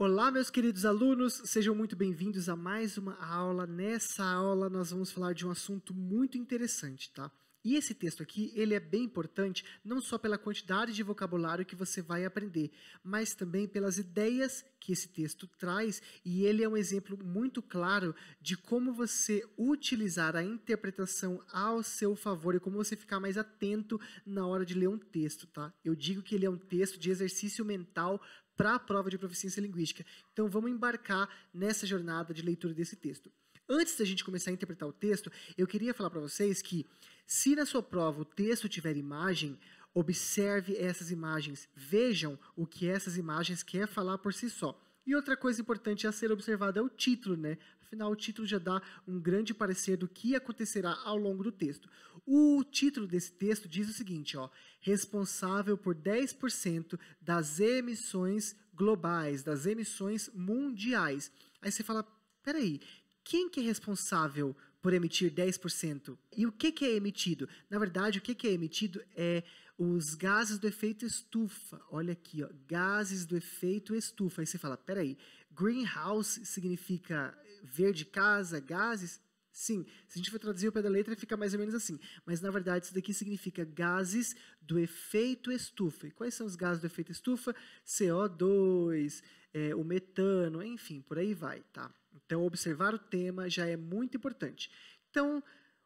Olá, meus queridos alunos, sejam muito bem-vindos a mais uma aula. Nessa aula nós vamos falar de um assunto muito interessante, tá? E esse texto aqui, ele é bem importante, não só pela quantidade de vocabulário que você vai aprender, mas também pelas ideias que esse texto traz, e ele é um exemplo muito claro de como você utilizar a interpretação ao seu favor e como você ficar mais atento na hora de ler um texto, tá? Eu digo que ele é um texto de exercício mental para a prova de proficiência linguística. Então vamos embarcar nessa jornada de leitura desse texto. Antes da gente começar a interpretar o texto, eu queria falar para vocês que se na sua prova o texto tiver imagem, observe essas imagens, vejam o que essas imagens quer falar por si só. E outra coisa importante a ser observada é o título, né? Afinal, o título já dá um grande parecer do que acontecerá ao longo do texto. O título desse texto diz o seguinte, ó: responsável por 10% das emissões globais, das emissões mundiais. Aí você fala, peraí, quem que é responsável por emitir 10%. E o que, que é emitido? Na verdade, o que, que é emitido é os gases do efeito estufa. Olha aqui, ó, gases do efeito estufa. Aí você fala, peraí, greenhouse significa verde casa, gases? Sim, se a gente for traduzir o pé da letra, fica mais ou menos assim. Mas, na verdade, isso daqui significa gases do efeito estufa. E quais são os gases do efeito estufa? CO2, é, o metano, enfim, por aí vai, tá? Então, observar o tema já é muito importante. Então,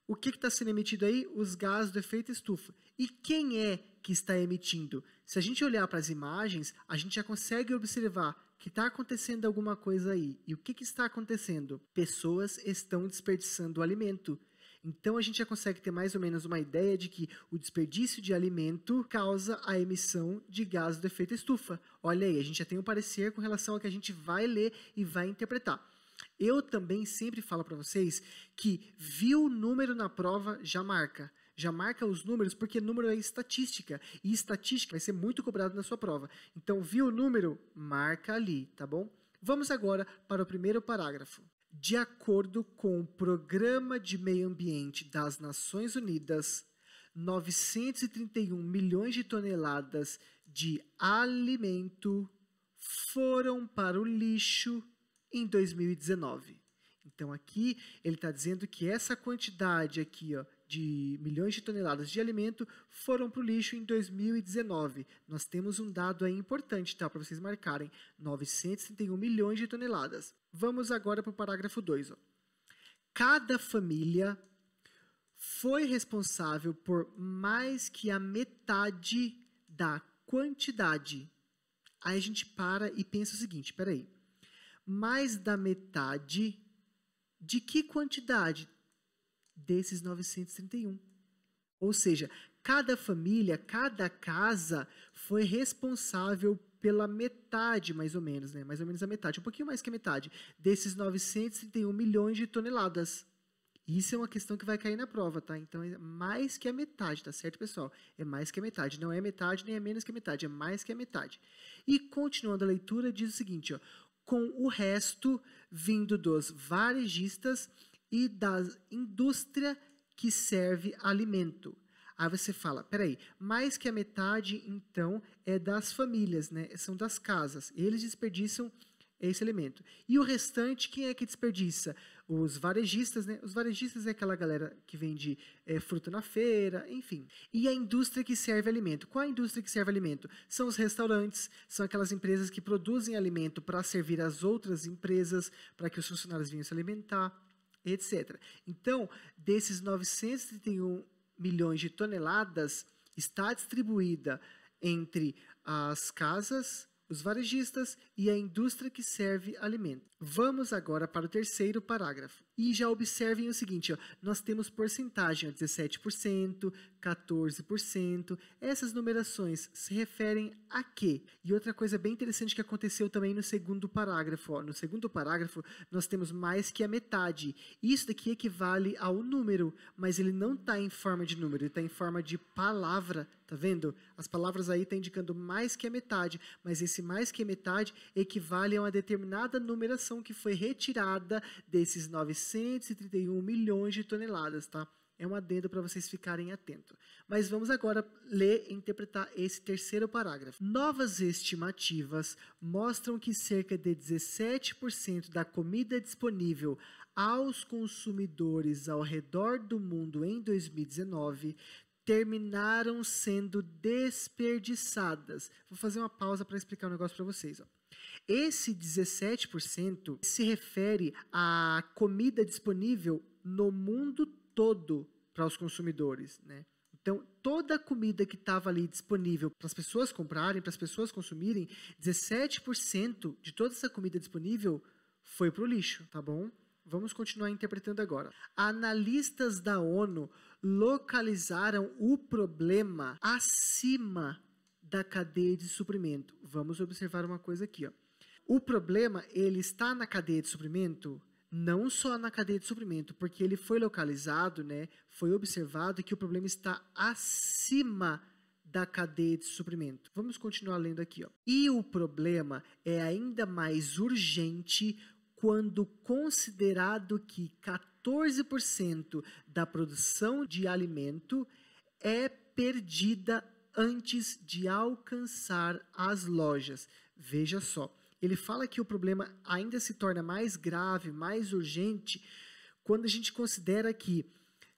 o que está sendo emitido aí? Os gases do efeito estufa. E quem é que está emitindo? Se a gente olhar para as imagens, a gente já consegue observar que está acontecendo alguma coisa aí. E o que, que está acontecendo? Pessoas estão desperdiçando o alimento. Então a gente já consegue ter mais ou menos uma ideia de que o desperdício de alimento causa a emissão de gases do efeito estufa. Olha aí, a gente já tem um parecer com relação ao que a gente vai ler e vai interpretar. Eu também sempre falo para vocês que viu o número na prova já marca. Já marca os números, porque número é estatística. E estatística vai ser muito cobrado na sua prova. Então, viu o número? Marca ali, tá bom? Vamos agora para o primeiro parágrafo. De acordo com o Programa de Meio Ambiente das Nações Unidas, 931 milhões de toneladas de alimento foram para o lixo em 2019. Então aqui ele está dizendo que essa quantidade aqui ó, de milhões de toneladas de alimento foram para o lixo em 2019. Nós temos um dado aí importante, tá? Para vocês marcarem, 931 milhões de toneladas. Vamos agora para o parágrafo 2. Cada família foi responsável por mais que a metade da quantidade. Aí a gente para e pensa o seguinte, peraí mais da metade de que quantidade? Desses 931. Ou seja, cada família, cada casa foi responsável pela metade, mais ou menos, né? Mais ou menos a metade, um pouquinho mais que a metade, desses 931 milhões de toneladas. Isso é uma questão que vai cair na prova, tá? Então é mais que a metade, tá certo, pessoal? É mais que a metade. Não é metade nem é menos que a metade, é mais que a metade. E continuando a leitura, diz o seguinte: ó, com o resto vindo dos varejistas e da indústria que serve alimento. Aí você fala, peraí, mais que a metade, então, é das famílias, né? São das casas. Eles desperdiçam esse alimento. E o restante, quem é que desperdiça? os varejistas, né? Os varejistas é aquela galera que vende é, fruta na feira, enfim. E a indústria que serve alimento. Qual a indústria que serve alimento? São os restaurantes, são aquelas empresas que produzem alimento para servir as outras empresas, para que os funcionários venham se alimentar, etc. Então, desses 931 milhões de toneladas, está distribuída entre as casas, os varejistas e a indústria que serve alimento. Vamos agora para o terceiro parágrafo. E já observem o seguinte, ó, nós temos porcentagem, ó, 17%, 14%. Essas numerações se referem a quê? E outra coisa bem interessante que aconteceu também no segundo parágrafo. Ó. No segundo parágrafo, nós temos mais que a metade. Isso daqui equivale ao número, mas ele não está em forma de número, ele está em forma de palavra. Tá vendo? As palavras aí estão tá indicando mais que a metade, mas esse mais que a metade equivale a uma determinada numeração que foi retirada desses 931 milhões de toneladas, tá? É um adendo para vocês ficarem atentos. Mas vamos agora ler e interpretar esse terceiro parágrafo. Novas estimativas mostram que cerca de 17% da comida disponível aos consumidores ao redor do mundo em 2019 terminaram sendo desperdiçadas. Vou fazer uma pausa para explicar um negócio para vocês. Ó. Esse 17% se refere à comida disponível no mundo todo para os consumidores, né? Então, toda a comida que estava ali disponível para as pessoas comprarem, para as pessoas consumirem, 17% de toda essa comida disponível foi para o lixo, tá bom? Vamos continuar interpretando agora. Analistas da ONU localizaram o problema acima da cadeia de suprimento. Vamos observar uma coisa aqui, ó. O problema ele está na cadeia de suprimento? não só na cadeia de suprimento, porque ele foi localizado, né, foi observado que o problema está acima da cadeia de suprimento. Vamos continuar lendo aqui. Ó. E o problema é ainda mais urgente quando considerado que 14% da produção de alimento é perdida antes de alcançar as lojas. Veja só. Ele fala que o problema ainda se torna mais grave, mais urgente, quando a gente considera que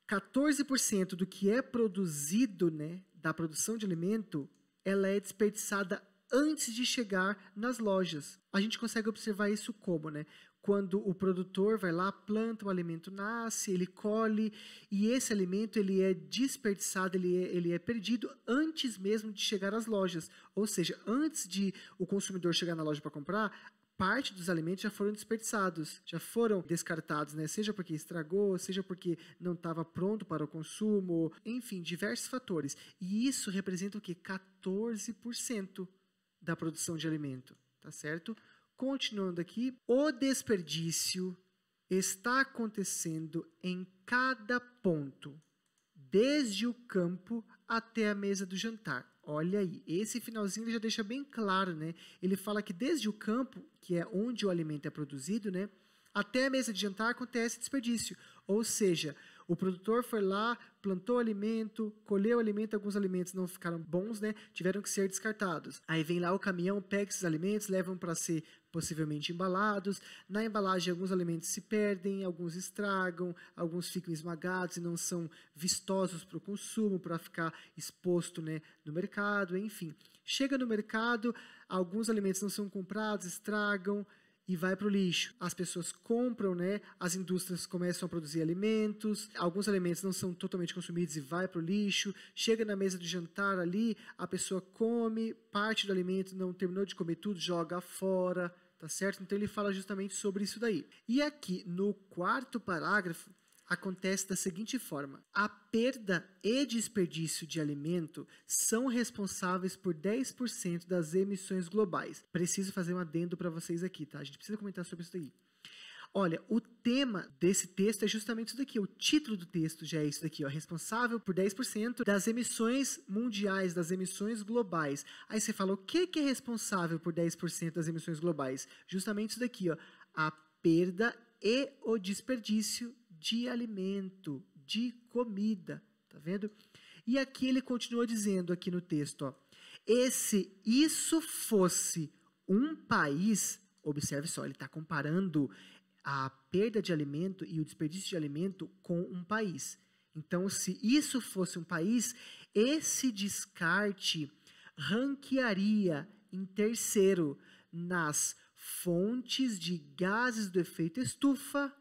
14% do que é produzido, né, da produção de alimento, ela é desperdiçada antes de chegar nas lojas. A gente consegue observar isso como, né? quando o produtor vai lá, planta, o alimento nasce, ele colhe, e esse alimento ele é desperdiçado, ele é, ele é perdido antes mesmo de chegar às lojas. Ou seja, antes de o consumidor chegar na loja para comprar, parte dos alimentos já foram desperdiçados, já foram descartados, né? Seja porque estragou, seja porque não estava pronto para o consumo, enfim, diversos fatores. E isso representa o que? 14% da produção de alimento, tá certo? continuando aqui, o desperdício está acontecendo em cada ponto, desde o campo até a mesa do jantar. Olha aí, esse finalzinho já deixa bem claro, né? Ele fala que desde o campo, que é onde o alimento é produzido, né, até a mesa de jantar acontece desperdício. Ou seja, o produtor foi lá, plantou alimento, colheu alimento, alguns alimentos não ficaram bons, né? Tiveram que ser descartados. Aí vem lá o caminhão, pega esses alimentos, levam para ser possivelmente embalados. Na embalagem, alguns alimentos se perdem, alguns estragam, alguns ficam esmagados e não são vistosos para o consumo, para ficar exposto né, no mercado, enfim. Chega no mercado, alguns alimentos não são comprados, estragam e vai para o lixo. As pessoas compram, né? As indústrias começam a produzir alimentos, alguns alimentos não são totalmente consumidos e vai para o lixo. Chega na mesa de jantar ali, a pessoa come, parte do alimento não terminou de comer tudo, joga fora, tá certo? Então ele fala justamente sobre isso daí. E aqui no quarto parágrafo acontece da seguinte forma: a perda e desperdício de alimento são responsáveis por 10% das emissões globais. Preciso fazer um adendo para vocês aqui, tá? A gente precisa comentar sobre isso daí. Olha, o tema desse texto é justamente isso daqui. O título do texto já é isso daqui, ó. Responsável por 10% das emissões mundiais, das emissões globais. Aí você fala, o que, que é responsável por 10% das emissões globais? Justamente isso daqui, ó. A perda e o desperdício de alimento, de comida. Tá vendo? E aqui ele continua dizendo aqui no texto, ó, e se isso fosse um país, observe só, ele está comparando a perda de alimento e o desperdício de alimento com um país. Então, se isso fosse um país, esse descarte ranquearia em terceiro nas fontes de gases do efeito estufa,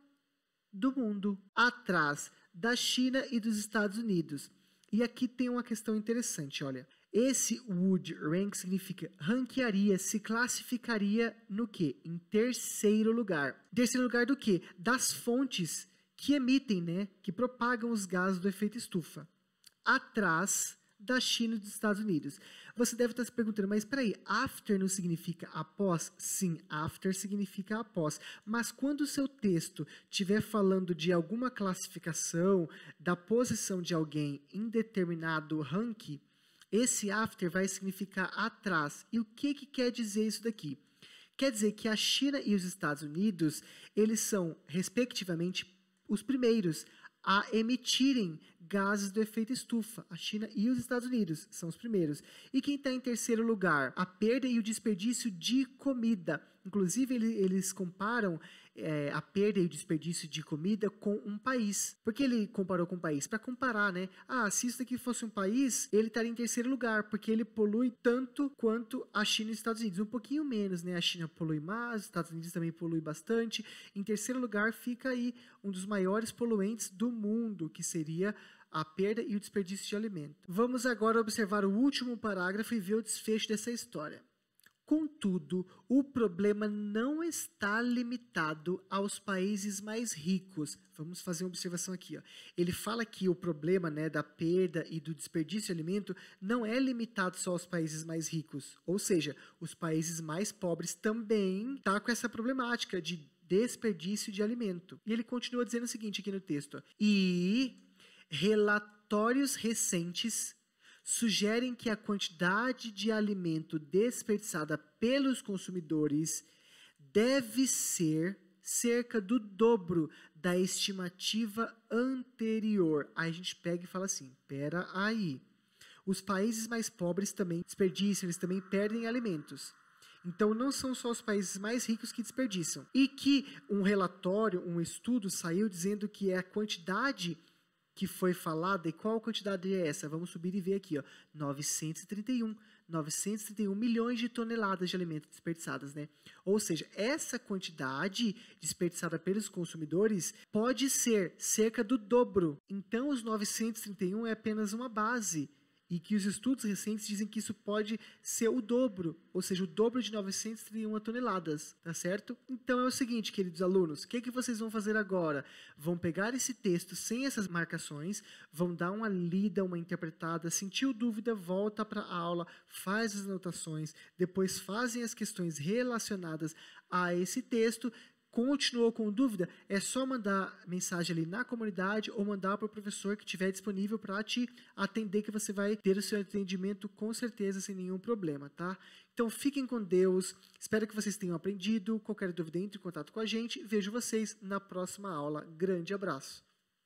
do mundo, atrás da China e dos Estados Unidos. E aqui tem uma questão interessante, olha. Esse would rank significa ranquearia, se classificaria no que? Em terceiro lugar. Terceiro lugar do que? Das fontes que emitem, né? Que propagam os gases do efeito estufa. Atrás da China e dos Estados Unidos. Você deve estar se perguntando, mas peraí, after não significa após? Sim, after significa após. Mas quando o seu texto estiver falando de alguma classificação, da posição de alguém em determinado ranking, esse after vai significar atrás. E o que, que quer dizer isso daqui? Quer dizer que a China e os Estados Unidos, eles são, respectivamente, os primeiros a emitirem gases do efeito estufa. A China e os Estados Unidos são os primeiros. E quem está em terceiro lugar? A perda e o desperdício de comida. Inclusive, eles comparam é, a perda e o desperdício de comida com um país. Por que ele comparou com um país? Para comparar, né? Ah, se isso daqui fosse um país, ele estaria em terceiro lugar, porque ele polui tanto quanto a China e os Estados Unidos. Um pouquinho menos, né? A China polui mais, os Estados Unidos também polui bastante. Em terceiro lugar fica aí um dos maiores poluentes do mundo, que seria a perda e o desperdício de alimento. Vamos agora observar o último parágrafo e ver o desfecho dessa história. Contudo, o problema não está limitado aos países mais ricos. Vamos fazer uma observação aqui. Ó. Ele fala que o problema né, da perda e do desperdício de alimento não é limitado só aos países mais ricos. Ou seja, os países mais pobres também estão tá com essa problemática de desperdício de alimento. E ele continua dizendo o seguinte aqui no texto: ó, e relatórios recentes sugerem que a quantidade de alimento desperdiçada pelos consumidores deve ser cerca do dobro da estimativa anterior. Aí a gente pega e fala assim: pera aí. Os países mais pobres também desperdiçam, eles também perdem alimentos. Então não são só os países mais ricos que desperdiçam. E que um relatório, um estudo saiu dizendo que a quantidade que foi falada, e qual a quantidade é essa? Vamos subir e ver aqui, ó, 931. 931 milhões de toneladas de alimentos desperdiçadas, né? Ou seja, essa quantidade desperdiçada pelos consumidores pode ser cerca do dobro. Então, os 931 é apenas uma base e que os estudos recentes dizem que isso pode ser o dobro, ou seja, o dobro de 931 toneladas, tá certo? Então é o seguinte, queridos alunos, o que, é que vocês vão fazer agora? Vão pegar esse texto sem essas marcações, vão dar uma lida, uma interpretada, sentiu dúvida, volta para a aula, faz as anotações, depois fazem as questões relacionadas a esse texto, continuou com dúvida, é só mandar mensagem ali na comunidade ou mandar para o professor que estiver disponível para te atender, que você vai ter o seu atendimento com certeza sem nenhum problema, tá? Então fiquem com Deus, espero que vocês tenham aprendido. Qualquer dúvida, entre em contato com a gente. Vejo vocês na próxima aula. Grande abraço!